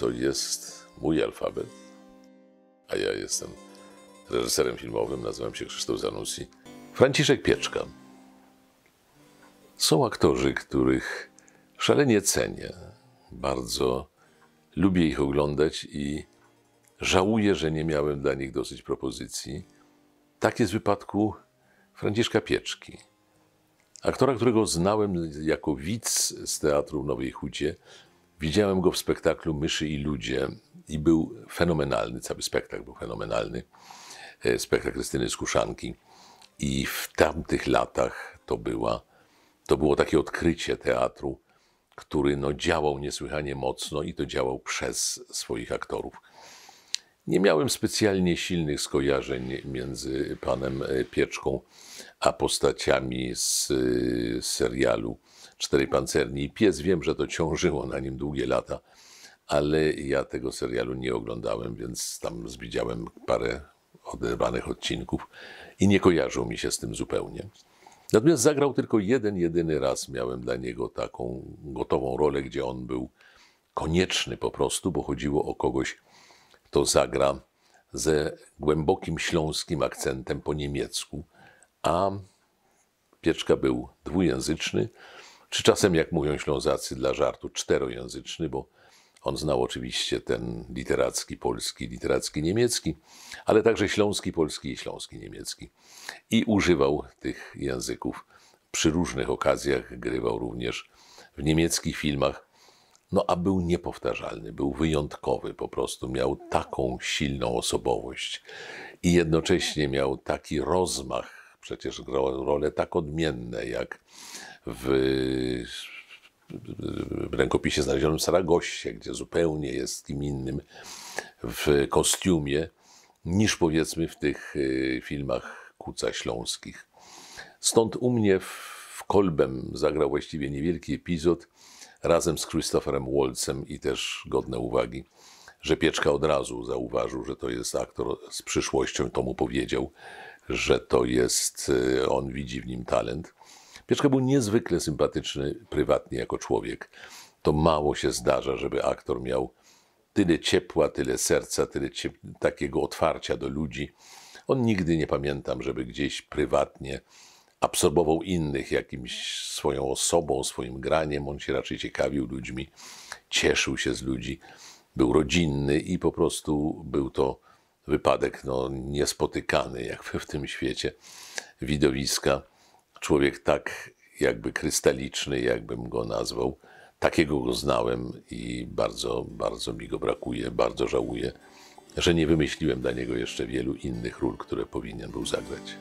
to jest mój alfabet, a ja jestem reżyserem filmowym, nazywam się Krzysztof Zanussi. Franciszek Pieczka. Są aktorzy, których szalenie cenię, bardzo lubię ich oglądać i żałuję, że nie miałem dla nich dosyć propozycji. Tak jest w wypadku Franciszka Pieczki. Aktora, którego znałem jako widz z Teatru w Nowej Hucie, Widziałem go w spektaklu Myszy i Ludzie i był fenomenalny, cały spektakl był fenomenalny. E, spektakl Krystyny Skuszanki. I w tamtych latach to, była, to było takie odkrycie teatru, który no, działał niesłychanie mocno i to działał przez swoich aktorów. Nie miałem specjalnie silnych skojarzeń między panem e, Pieczką a postaciami z e, serialu Cztery pancerni i pies. Wiem, że to ciążyło na nim długie lata, ale ja tego serialu nie oglądałem, więc tam zwidziałem parę oderwanych odcinków i nie kojarzył mi się z tym zupełnie. Natomiast zagrał tylko jeden, jedyny raz. Miałem dla niego taką gotową rolę, gdzie on był konieczny po prostu, bo chodziło o kogoś, kto zagra ze głębokim śląskim akcentem po niemiecku, a Pieczka był dwujęzyczny czy czasem, jak mówią Ślązacy, dla żartu czterojęzyczny, bo on znał oczywiście ten literacki polski, literacki niemiecki, ale także śląski polski i śląski niemiecki. I używał tych języków przy różnych okazjach, grywał również w niemieckich filmach. No a był niepowtarzalny, był wyjątkowy, po prostu miał taką silną osobowość i jednocześnie miał taki rozmach przecież grał role tak odmienne jak w, w rękopisie znalezionym w Saragosie, gdzie zupełnie jest kim innym w kostiumie niż powiedzmy w tych y, filmach Kuca Śląskich. Stąd u mnie w Kolbem zagrał właściwie niewielki epizod razem z Christopherem Waltzem i też godne uwagi, że Pieczka od razu zauważył, że to jest aktor z przyszłością, to mu powiedział że to jest, y, on widzi w nim talent. Pieczka był niezwykle sympatyczny prywatnie jako człowiek. To mało się zdarza, żeby aktor miał tyle ciepła, tyle serca, tyle ciep takiego otwarcia do ludzi. On nigdy nie pamiętam, żeby gdzieś prywatnie absorbował innych jakimś swoją osobą, swoim graniem. On się raczej ciekawił ludźmi, cieszył się z ludzi, był rodzinny i po prostu był to wypadek no, niespotykany, jak w tym świecie widowiska. Człowiek tak jakby krystaliczny, jakbym go nazwał. Takiego go znałem i bardzo, bardzo mi go brakuje, bardzo żałuję, że nie wymyśliłem dla niego jeszcze wielu innych ról, które powinien był zagrać.